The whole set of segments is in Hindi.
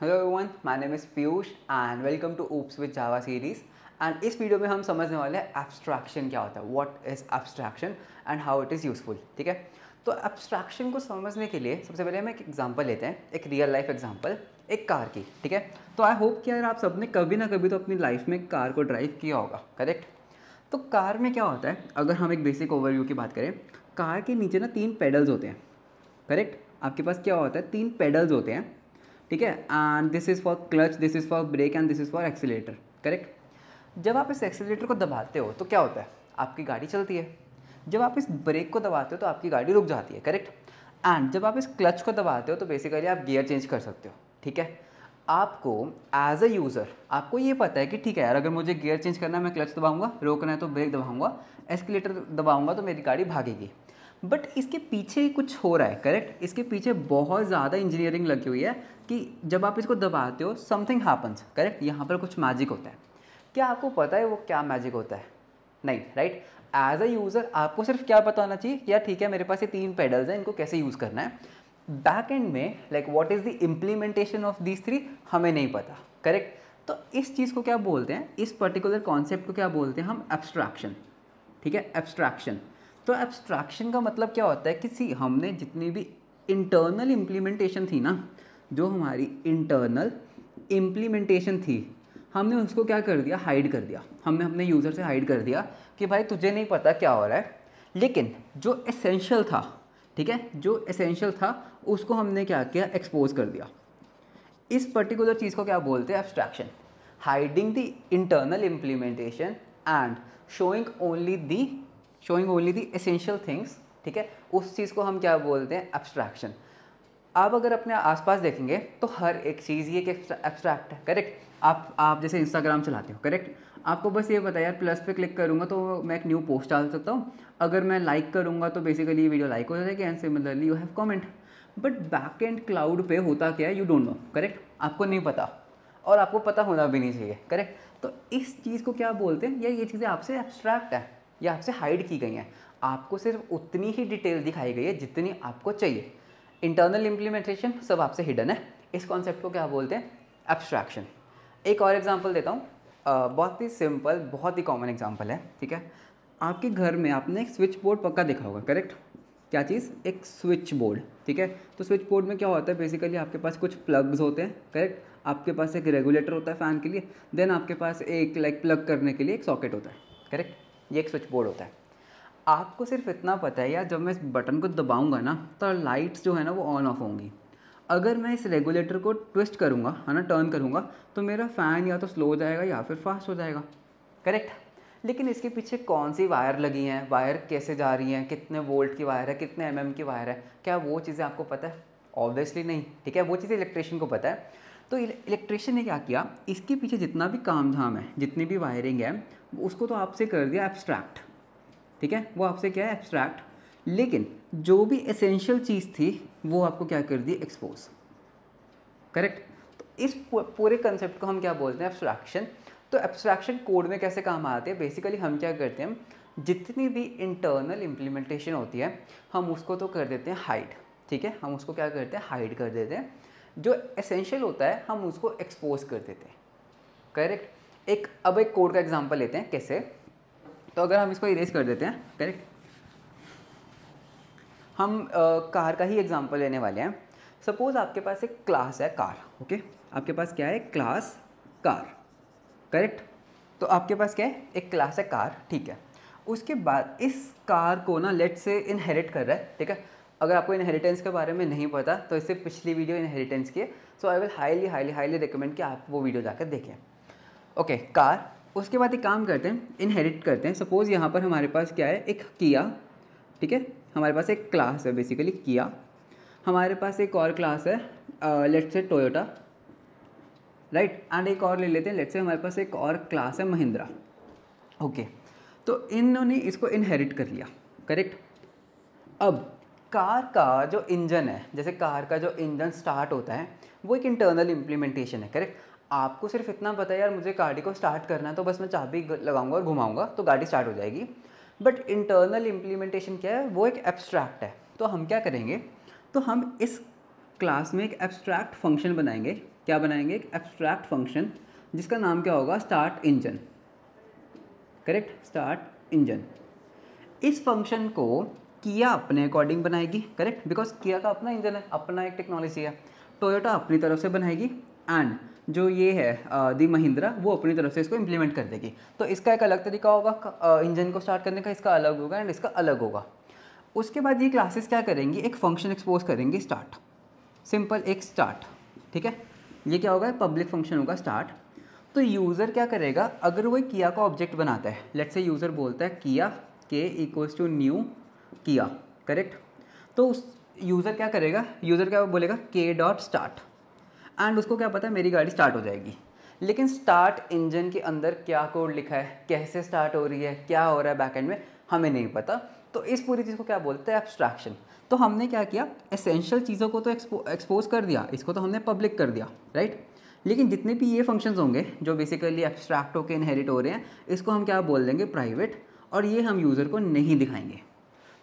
Hello everyone my name is Piyush and welcome to oops with Java series and इस वीडियो में हम समझने वाले हैं एब्स्ट्रैक्शन क्या होता है what is abstraction and how it is useful ठीक है तो एब्स्ट्रैक्शन को समझने के लिए सबसे पहले हम एक एग्जांपल लेते हैं एक रियल लाइफ एग्जाम्पल एक कार की ठीक है तो आई होप कि अगर आप सबने कभी ना कभी तो अपनी लाइफ में कार को ड्राइव किया होगा करेक्ट तो कार में क्या होता है अगर हम एक बेसिक ओवरव्यू की बात करें कार के नीचे ना तीन पेडल्स होते हैं करेक्ट आपके पास क्या होता है तीन पेडल्स होते हैं ठीक है and this is for clutch this is for brake and this is for exciter correct जब आप इस एक्सीटर को दबाते हो तो क्या होता है आपकी गाड़ी चलती है जब आप इस ब्रेक को दबाते हो तो आपकी गाड़ी रुक जाती है करेक्ट एंड जब आप इस क्लच को दबाते हो तो बेसिकली आप गियर चेंज कर सकते हो ठीक है आपको एज अ यूज़र आपको ये पता है कि ठीक है यार अगर मुझे गियर चेंज करना है मैं क्लच दबाऊंगा रोकना है तो ब्रेक दबाऊंगा एस्केलेटर दबाऊंगा तो मेरी गाड़ी भागेगी बट इसके पीछे कुछ हो रहा है करेक्ट इसके पीछे बहुत ज़्यादा इंजीनियरिंग लगी हुई है कि जब आप इसको दबाते हो समथिंग हैपन्स करेक्ट यहाँ पर कुछ मैजिक होता है क्या आपको पता है वो क्या मैजिक होता है नहीं राइट एज अ यूज़र आपको सिर्फ क्या पता होना चाहिए या ठीक है मेरे पास ये तीन पेडल्स हैं इनको कैसे यूज़ करना है बैक एंड में like what is the implementation of this three हमें नहीं पता करेक्ट तो इस चीज़ को क्या बोलते हैं इस पर्टिकुलर कॉन्सेप्ट को क्या बोलते हैं हम एब्स्ट्रैक्शन ठीक है एब्स्ट्रैक्शन तो एब्स्ट्रैक्शन का मतलब क्या होता है कि सी हमने जितनी भी इंटरनल इम्प्लीमेंटेशन थी ना जो हमारी इंटरनल इम्प्लीमेंटेशन थी हमने उसको क्या कर दिया हाइड कर दिया हमने अपने यूज़र से हाइड कर दिया कि भाई तुझे नहीं पता क्या हो रहा है लेकिन जो एसेंशियल था ठीक है जो एसेंशियल था उसको हमने क्या किया एक्सपोज कर दिया इस पर्टिकुलर चीज़ को क्या बोलते हैं abstraction hiding the internal implementation and showing only the showing only the essential things ठीक है उस चीज़ को हम क्या बोलते हैं एब्स्ट्रैक्शन आप अगर अपने आसपास देखेंगे तो हर एक चीज़ ये एक एब्स्ट्रैक्ट है करेक्ट आप आप जैसे इंस्टाग्राम चलाते हो करेक्ट आपको बस ये बताया यार प्लस पे क्लिक करूँगा तो मैं एक न्यू पोस्ट डाल सकता हूँ अगर मैं लाइक करूँगा तो बेसिकली वीडियो लाइक हो जाएगी and similarly you have comment but back end cloud पे होता क्या है यू डोंट नो करेक्ट आपको नहीं पता और आपको पता होना भी नहीं चाहिए करेक्ट तो इस चीज़ को क्या बोलते हैं यार ये चीज़ें आपसे एब्स्ट्रैक्ट है ये आपसे हाइड की गई हैं आपको सिर्फ उतनी ही डिटेल दिखाई गई है जितनी आपको चाहिए इंटरनल इम्प्लीमेंटेशन सब आपसे हिडन है इस कॉन्सेप्ट को क्या बोलते हैं एब्स्ट्रैक्शन एक और एग्जाम्पल देता हूँ बहुत ही सिंपल बहुत ही कॉमन एग्जाम्पल है ठीक है आपके घर में आपने एक स्विच बोर्ड पक्का देखा होगा करेक्ट क्या चीज़ एक स्विच बोर्ड ठीक है तो स्विच बोर्ड में क्या होता है बेसिकली आपके पास कुछ प्लग्स होते हैं करेक्ट आपके पास एक रेगुलेटर होता है फ़ैन के लिए देन आपके पास एक लाइक like, प्लग करने के लिए एक सॉकेट होता है करेक्ट ये एक स्विच बोर्ड होता है आपको सिर्फ इतना पता है यार जब मैं इस बटन को दबाऊंगा ना तो लाइट्स जो है ना वो ऑन ऑफ होंगी अगर मैं इस रेगुलेटर को ट्विस्ट करूँगा है ना टर्न करूँगा तो मेरा फ़ैन या तो स्लो हो जाएगा या फिर फास्ट हो जाएगा करेक्ट लेकिन इसके पीछे कौन सी वायर लगी हैं वायर कैसे जा रही हैं कितने वोल्ट की वायर है कितने एम mm की वायर है क्या वो चीज़ें आपको पता है ऑब्वियसली नहीं ठीक है वो चीज़ें इलेक्ट्रिशियन को पता है तो इलेक्ट्रिशियन ने क्या किया इसके पीछे जितना भी काम धाम है जितनी भी वायरिंग है उसको तो आपसे कर दिया एब्स्ट्रैक्ट ठीक है वो आपसे क्या है एब्स्ट्रैक्ट लेकिन जो भी एसेंशियल चीज़ थी वो आपको क्या कर दी एक्सपोज करेक्ट तो इस पूरे कंसेप्ट को हम क्या बोलते हैं एब्स्ट्रैक्शन तो एब्स्ट्रैक्शन कोड में कैसे काम आते हैं बेसिकली हम क्या करते हैं जितनी भी इंटरनल इम्प्लीमेंटेशन होती है हम उसको तो कर देते हैं हाइड ठीक है हम उसको क्या करते हैं हाइड कर देते हैं जो एसेंशियल होता है हम उसको एक्सपोज कर देते हैं करेक्ट एक अब एक कोड का एग्जाम्पल लेते हैं कैसे तो अगर हम इसको इरेज कर देते हैं करेक्ट हम आ, कार का ही एग्जाम्पल लेने वाले हैं सपोज़ आपके पास एक क्लास है कार ओके आपके पास क्या है क्लास कार करेक्ट तो आपके पास क्या है एक क्लास है कार ठीक है उसके बाद इस कार को ना लेट से इनहेरिट कर रहा है ठीक है अगर आपको इनहेरिटेंस के बारे में नहीं पता तो इससे पिछली वीडियो इनहेरिटेंस की है so I will highly highly highly recommend कि आप वो वीडियो जाकर देखें ओके कार उसके बाद एक काम करते हैं इनहेरिट करते हैं सपोज़ यहाँ पर हमारे पास क्या है एक किया ठीक है हमारे पास एक क्लास है बेसिकली किया हमारे पास एक और क्लास है लेट से टोयोटा राइट एंड एक और ले लेते हैं लेट से हमारे पास एक और क्लास है महिंद्रा ओके okay. तो इन्होंने इसको इनहेरिट कर लिया करेक्ट अब कार का जो इंजन है जैसे कार का जो इंजन स्टार्ट होता है वो एक इंटरनल इम्प्लीमेंटेशन है करेक्ट आपको सिर्फ इतना पता है यार मुझे गाड़ी को स्टार्ट करना है तो बस मैं चाबी लगाऊंगा और घुमाऊंगा तो गाड़ी स्टार्ट हो जाएगी बट इंटरनल इम्प्लीमेंटेशन क्या है वो एक एब्स्ट्रैक्ट है तो हम क्या करेंगे तो हम इस क्लास में एक एब्स्ट्रैक्ट फंक्शन बनाएंगे क्या बनाएंगे एक एब्स्ट्रैक्ट फंक्शन जिसका नाम क्या होगा start engine correct start engine इस फंक्शन को किया अपने अकॉर्डिंग बनाएगी करेक्ट बिकॉज किया का अपना इंजन है अपना एक टेक्नोलॉजी है टोयोटा अपनी तरफ से बनाएगी एंड जो ये है दी महिंद्रा वो अपनी तरफ से इसको इम्प्लीमेंट कर देगी तो इसका एक अलग तरीका होगा इंजन को स्टार्ट करने का इसका अलग होगा एंड इसका अलग होगा उसके बाद ये क्लासेस क्या करेंगी एक फंक्शन एक्सपोज करेंगी स्टार्ट सिंपल एक स्टार्ट ठीक है ये क्या होगा पब्लिक फंक्शन होगा स्टार्ट तो यूज़र क्या करेगा अगर वो किया का ऑब्जेक्ट बनाता है लेट से यूज़र बोलता है किया के इक्वल्स टू न्यू किया करेक्ट तो उस यूज़र क्या करेगा यूज़र क्या बोलेगा के डॉट स्टार्ट एंड उसको क्या पता है मेरी गाड़ी स्टार्ट हो जाएगी लेकिन स्टार्ट इंजन के अंदर क्या कोड लिखा है कैसे स्टार्ट हो रही है क्या हो रहा है बैक एंड में हमें नहीं पता तो इस पूरी चीज़ को क्या बोलते हैं एब्स्ट्रैक्शन तो हमने क्या किया एसेंशियल चीज़ों को तो एक्सपोज कर दिया इसको तो हमने पब्लिक कर दिया राइट लेकिन जितने भी ये फंक्शंस होंगे जो बेसिकली एब्स्ट्रैक्ट होकर इनहेरिट हो रहे हैं इसको हम क्या बोल देंगे प्राइवेट और ये हम यूज़र को नहीं दिखाएंगे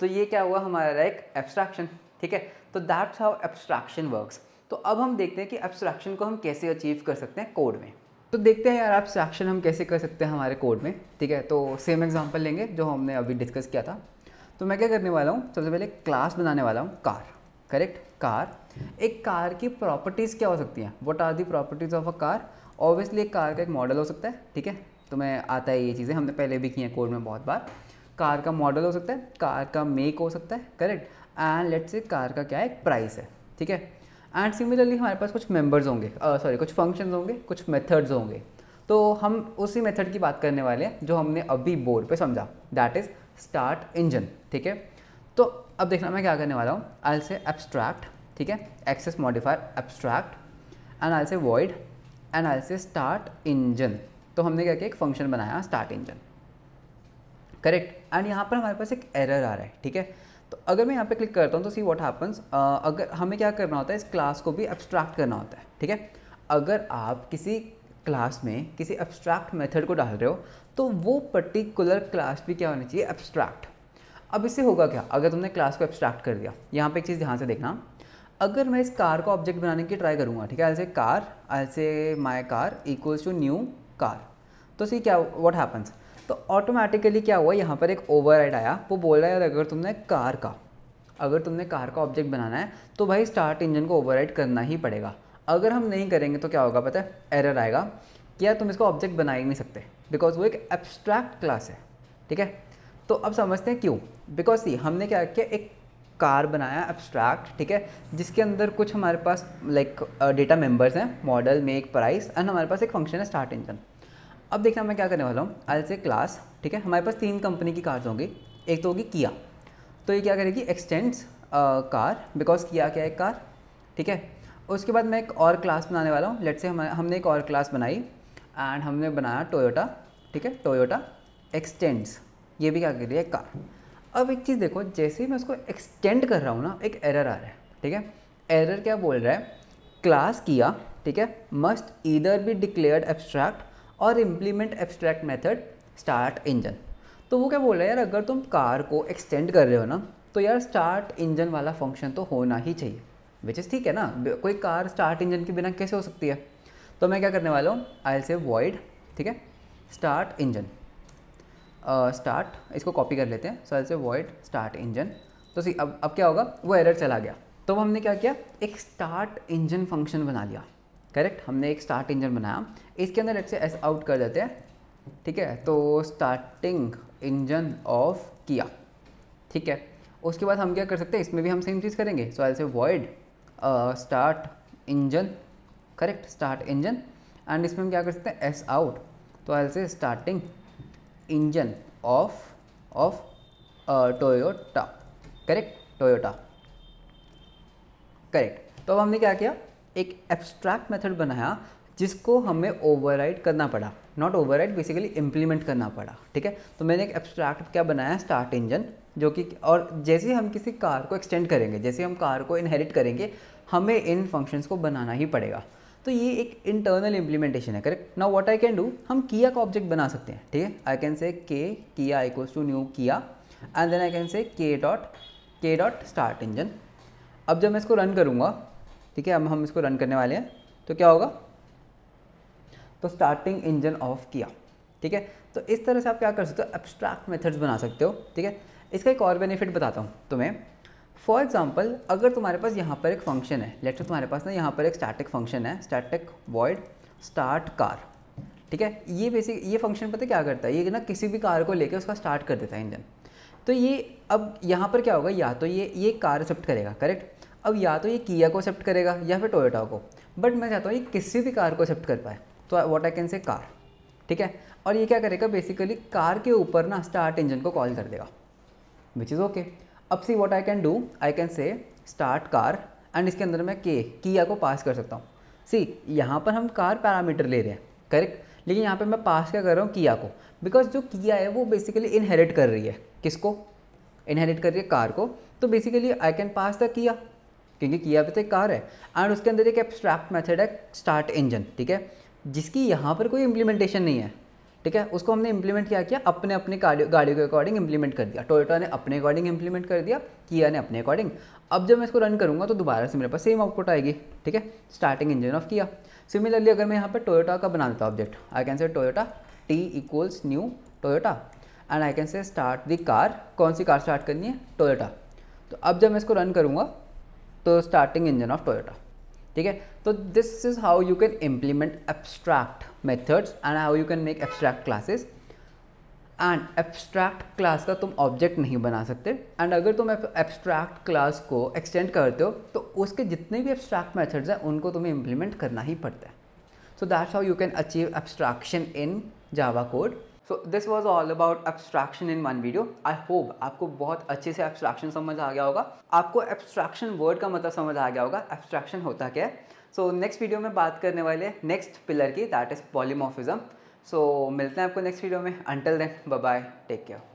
तो ये क्या हुआ हमारा एक एब्स्ट्रैक्शन ठीक है तो दैट्स हाउ एब्स्ट्रैक्शन वर्क्स तो अब हम देखते हैं कि एब्स्ट्रैक्शन को हम कैसे अचीव कर सकते हैं कोड में तो देखते हैं यार एब्स्ट्रैक्शन हम कैसे कर सकते हैं हमारे कोड में ठीक है तो सेम एग्जाम्पल लेंगे जो हमने अभी डिस्कस किया था तो मैं क्या करने वाला हूँ सबसे पहले क्लास बनाने वाला हूँ कार करेक्ट कार एक कार की प्रॉपर्टीज़ क्या हो सकती हैं what are the properties of a car obviously एक कार का एक मॉडल हो सकता है ठीक है तो मैं आता है ये चीज़ें हमने पहले भी की हैं कोड में बहुत बार कार का मॉडल हो सकता है कार का मेक हो सकता है correct and let's say car का क्या है प्राइस है ठीक है एंड सिमिलरली हमारे पास कुछ मेम्बर्स होंगे सॉरी uh, कुछ फंक्शंस होंगे कुछ मेथड्स होंगे तो हम उसी मेथड की बात करने वाले हैं जो हमने अभी बोर्ड पे समझा दैट इज़ स्टार्ट इंजन ठीक है तो अब देखना मैं क्या करने वाला हूँ आई से एब्स्ट्रैक्ट ठीक है access modifier abstract and I say void and I से स्टार्ट इंजन तो हमने क्या किया एक फंक्शन बनाया स्टार्ट इंजन करेक्ट एंड यहाँ पर हमारे पास एक एरर आ रहा है ठीक है तो अगर मैं यहाँ पे क्लिक करता हूँ तो सी वॉट हैपन्स अगर हमें क्या करना होता है इस क्लास को भी एब्स्ट्रैक्ट करना होता है ठीक है अगर आप किसी क्लास में किसी एब्स्ट्रैक्ट मेथड को डाल रहे हो तो वो पर्टिकुलर क्लास भी क्या होनी चाहिए एब्स्ट्रैक्ट अब इससे होगा क्या अगर तुमने क्लास को एब्स्ट्रैक्ट कर दिया यहाँ पे एक चीज़ ध्यान से देखना अगर मैं इस कार को ऑब्जेक्ट बनाने की ट्राई करूँगा ठीक है एल से car L say my car equals to new car तो सी क्या वॉट हैपन्स तो ऑटोमेटिकली क्या हुआ यहाँ पर एक ओवर आया वो बोल रहा है अगर तुमने कार का अगर तुमने कार का ऑब्जेक्ट बनाना है तो भाई स्टार्ट इंजन को ओवर करना ही पड़ेगा अगर हम नहीं करेंगे तो क्या होगा पता है एरर आएगा कि यार तुम इसको ऑब्जेक्ट बना ही नहीं सकते बिकॉज वो एक एब्स्ट्रैक्ट क्लास है ठीक है तो अब समझते हैं क्यों बिकॉज सी हमने क्या किया एक कार बनाया एब्स्ट्रैक्ट ठीक है जिसके अंदर कुछ हमारे पास लाइक डेटा मेंबर्स हैं मॉडल मेक प्राइस एंड हमारे पास एक फंक्शन है स्टार्ट इंजन अब देखना मैं क्या करने वाला हूँ आई से क्लास ठीक है हमारे पास तीन कंपनी की कार्स होंगी एक तो होगी किया तो ये क्या करेगी एक्सटेंड्स कार बिकॉज किया क्या है कार ठीक है उसके बाद मैं एक और क्लास बनाने वाला हूँ लेट से हम हमने एक और क्लास बनाई एंड हमने बनाया टोयोटा ठीक है टोयोटा एक्सटेंड्स ये भी क्या कर रही है कार अब एक चीज़ देखो जैसे ही मैं उसको एक्सटेंड कर रहा हूँ ना एक एरर आ रहा है ठीक है एरर क्या बोल रहा है क्लास किया ठीक है must either be declared abstract और implement abstract method start engine तो वो क्या बोल रहे हैं यार अगर तुम कार को एक्सटेंड कर रहे हो ना तो यार स्टार्ट इंजन वाला फंक्शन तो होना ही चाहिए विच इज़ ठीक है ना कोई कार स्टार्ट इंजन के बिना कैसे हो सकती है तो मैं क्या करने वाला हूँ आई से वॉइड ठीक है स्टार्ट इंजन स्टार्ट इसको कॉपी कर लेते हैं सो आई से वॉइड स्टार्ट इंजन तो सी अब अब क्या होगा वो एरर चला गया तो हमने क्या किया एक स्टार्ट इंजन फंक्शन बना लिया करेक्ट हमने एक स्टार्ट इंजन बनाया इसके अंदर से एस आउट कर देते हैं ठीक है तो स्टार्टिंग इंजन ऑफ किया ठीक है उसके बाद हम क्या कर सकते हैं इसमें भी हम सेम चीज़ करेंगे so L say void start engine correct start engine and इसमें हम क्या कर सकते हैं एस आउट तो L say starting engine of of Toyota correct Toyota correct तो अब हमने क्या किया एक एब्स्ट्रैक्ट मेथड बनाया जिसको हमें ओवरराइड करना पड़ा नॉट ओवरराइड बेसिकली इम्प्लीमेंट करना पड़ा ठीक है तो मैंने एक एब्स्ट्रैक्ट क्या बनाया स्टार्ट इंजन जो कि और जैसे हम किसी कार को एक्सटेंड करेंगे जैसे हम कार को इनहेरिट करेंगे हमें इन फंक्शंस को बनाना ही पड़ेगा तो ये एक इंटरनल इम्प्लीमेंटेशन है correct now what I can do हम किया का ऑब्जेक्ट बना सकते हैं ठीक है आई can say K Kia equals to new Kia and then I can say K dot के डॉट स्टार्ट इंजन अब जब मैं इसको रन करूँगा ठीक है अब हम इसको रन करने वाले हैं तो क्या होगा तो स्टार्टिंग इंजन ऑफ किया ठीक है तो इस तरह से आप क्या कर सकते हो एब्स्ट्रैक्ट मेथड्स बना सकते हो ठीक है इसका एक और बेनिफिट बताता हूँ तुम्हें फॉर एग्जाम्पल अगर तुम्हारे पास यहाँ पर एक फंक्शन है लेटर तुम्हारे पास ना यहाँ पर एक स्टैटिक फंक्शन है स्टैटिक वॉइड स्टार्ट कार ठीक है ये बेसिक ये फंक्शन पता क्या करता है ये ना किसी भी कार को लेकर उसका स्टार्ट कर देता है इंजन तो ये अब यहाँ पर क्या होगा या तो ये ये कार एक्सेप्ट करेगा करेक्ट अब या तो ये किया को एक्सेप्ट करेगा या फिर टोयोटा को बट मैं चाहता हूँ ये किसी भी कार को एक्सेप्ट कर पाए तो what I can say car ठीक है और ये क्या करेगा बेसिकली कार के ऊपर ना स्टार्ट इंजन को कॉल कर देगा विच इज़ ओके अब see what I can do I can say start car and इसके अंदर मैं के किया को पास कर सकता हूँ सी यहाँ पर हम कार पैरामीटर ले रहे हैं करेक्ट लेकिन यहाँ पे मैं पास क्या कर रहा हूँ किया को बिकॉज जो किया है वो बेसिकली इनहेरिट कर रही है किसको इनहेरिट कर रही है कार को तो basically I can pass the Kia क्योंकि किया पे तो एक कार है एंड उसके अंदर एक एब्स्ट्रैक्ट मेथड है स्टार्ट इंजन ठीक है जिसकी यहाँ पर कोई इम्प्लीमेंटेशन नहीं है ठीक है उसको हमने इम्प्लीमेंट क्या किया अपने अपने गाड़ियों के अकॉर्डिंग इम्प्लीमेंट कर दिया टोयोटा ने अपने अकॉर्डिंग इम्प्लीमेंट कर दिया किया ने अपने अकॉर्डिंग अब जब मैं इसको रन करूँगा तो दोबारा से मेरे पास सेम आउटपुट आएगी ठीक है starting engine of Kia similarly अगर मैं यहाँ पर टोयोटा का बना देता object I can say Toyota T equals new Toyota and I can say start the car कौन सी कार स्टार्ट करनी है टोयोटा तो अब जब मैं इसको रन करूँगा तो स्टार्टिंग इंजन ऑफ टोयोटा ठीक है तो this is how you can implement abstract methods and how you can make abstract classes and abstract class का तुम ऑब्जेक्ट नहीं बना सकते एंड अगर तुम एब्स्ट्रैक्ट क्लास को एक्सटेंड करते हो तो उसके जितने भी एब्स्ट्रैक्ट मेथड्स हैं उनको तुम्हें इम्प्लीमेंट करना ही पड़ता है so that's how you can achieve abstraction in Java code so this was all about abstraction in one video I hope आपको बहुत अच्छे से एब्स्ट्रैक्शन समझ आ गया होगा आपको एब्स्ट्रैक्शन वर्ड का मतलब समझ आ गया होगा एब्स्ट्रैक्शन होता क्या है सो नेक्स्ट वीडियो में बात करने वाले नेक्स्ट पिलर की दैट इज़ पॉलीमोफिज्म सो मिलते हैं आपको नेक्स्ट वीडियो में until then bye take care